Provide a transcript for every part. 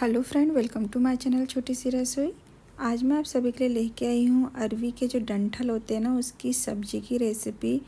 hello friend welcome to my channel छोटी सी रसोई आज मैं आप सभी के लिए लेके आई हूँ अरवी के जो डंठल होते हैं ना उसकी सब्जी की रेसिपी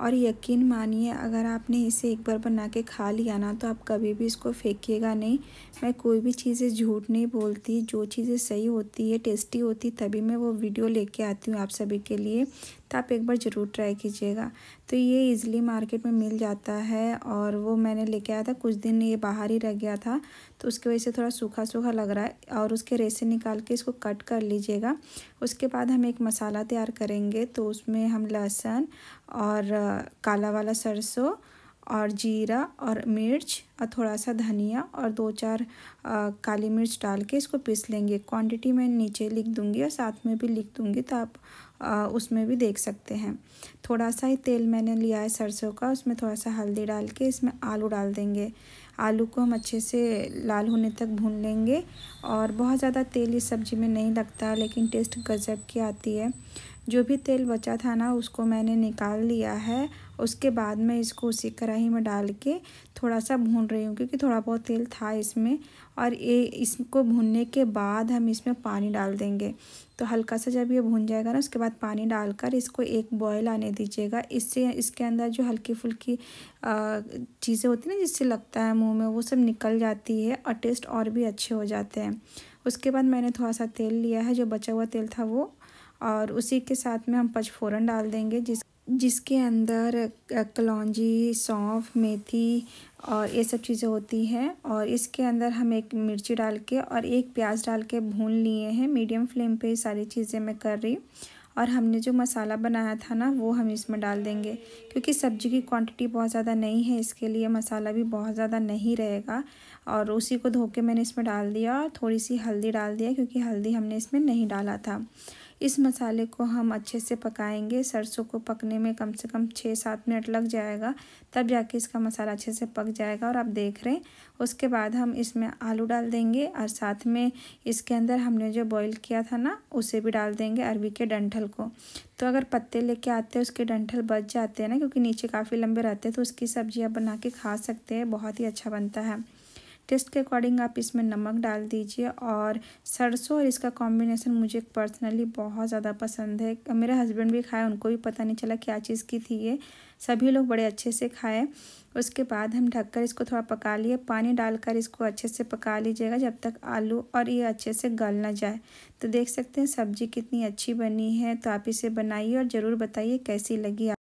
और यकीन मानिए अगर आपने इसे एक बार बना के खा लिया ना तो आप कभी भी इसको फेंकिएगा नहीं मैं कोई भी चीज़ें झूठ नहीं बोलती जो चीज़ें सही होती है टेस्टी होती तभी मैं वो वीडियो लेके आती हूँ आप सभी के लिए तो आप एक बार ज़रूर ट्राई कीजिएगा तो ये इज़िली मार्केट में मिल जाता है और वो मैंने लेके आया था कुछ दिन ये बाहर ही रह गया था तो उसकी वजह से थोड़ा सूखा सूखा लग रहा है और उसके रेसे निकाल के इसको कट कर लीजिएगा उसके बाद हम एक मसाला तैयार करेंगे तो उसमें हम लहसुन और काला वाला सरसों और जीरा और मिर्च और थोड़ा सा धनिया और दो चार आ, काली मिर्च डाल के इसको पीस लेंगे क्वांटिटी मैं नीचे लिख दूंगी और साथ में भी लिख दूंगी तो आप आ, उसमें भी देख सकते हैं थोड़ा सा ही तेल मैंने लिया है सरसों का उसमें थोड़ा सा हल्दी डाल के इसमें आलू डाल देंगे आलू को हम अच्छे से लाल होने तक भून लेंगे और बहुत ज़्यादा तेल इस सब्ज़ी में नहीं लगता लेकिन टेस्ट गज़ब की आती है जो भी तेल बचा था ना उसको मैंने निकाल लिया है उसके बाद मैं इसको उसी कढ़ाई में डाल के थोड़ा सा भून रही हूँ क्योंकि थोड़ा बहुत तेल था इसमें और ये इसको भूनने के बाद हम इसमें पानी डाल देंगे तो हल्का सा जब ये भून जाएगा ना उसके बाद पानी डालकर इसको एक बॉयल आने दीजिएगा इससे इसके अंदर जो हल्की फुल्की चीज़ें होती ना जिससे लगता है मुंह में वो सब निकल जाती है और टेस्ट और भी अच्छे हो जाते हैं उसके बाद मैंने थोड़ा सा तेल लिया है जो बचा हुआ तेल था वो और उसी के साथ में हम पचफोरन डाल देंगे जिस जिसके अंदर कलौजी सौंफ मेथी और ये सब चीज़ें होती हैं और इसके अंदर हम एक मिर्ची डाल के और एक प्याज डाल के भून लिए हैं मीडियम फ्लेम पे सारी चीज़ें मैं कर रही हूँ और हमने जो मसाला बनाया था ना वो हम इसमें डाल देंगे क्योंकि सब्ज़ी की क्वांटिटी बहुत ज़्यादा नहीं है इसके लिए मसाला भी बहुत ज़्यादा नहीं रहेगा और उसी को धो के मैंने इसमें डाल दिया और थोड़ी सी हल्दी डाल दिया क्योंकि हल्दी हमने इसमें नहीं डाला था इस मसाले को हम अच्छे से पकाएंगे सरसों को पकने में कम से कम छः सात मिनट लग जाएगा तब जाके इसका मसाला अच्छे से पक जाएगा और आप देख रहे हैं उसके बाद हम इसमें आलू डाल देंगे और साथ में इसके अंदर हमने जो बॉईल किया था ना उसे भी डाल देंगे अरबी के डंठल को तो अगर पत्ते लेके आते हैं उसके डंठल बच जाते हैं ना क्योंकि नीचे काफ़ी लंबे रहते हैं तो उसकी आप बना के खा सकते हैं बहुत ही अच्छा बनता है टेस्ट के अकॉर्डिंग आप इसमें नमक डाल दीजिए और सरसों और इसका कॉम्बिनेसन मुझे पर्सनली बहुत ज़्यादा पसंद है मेरे हस्बैंड भी खाए उनको भी पता नहीं चला क्या चीज़ की थी ये सभी लोग बड़े अच्छे से खाए उसके बाद हम ढककर इसको थोड़ा पका लिए पानी डालकर इसको अच्छे से पका लीजिएगा जब तक आलू और ये अच्छे से गल ना जाए तो देख सकते हैं सब्ज़ी कितनी अच्छी बनी है तो आप इसे बनाइए और ज़रूर बताइए कैसी लगी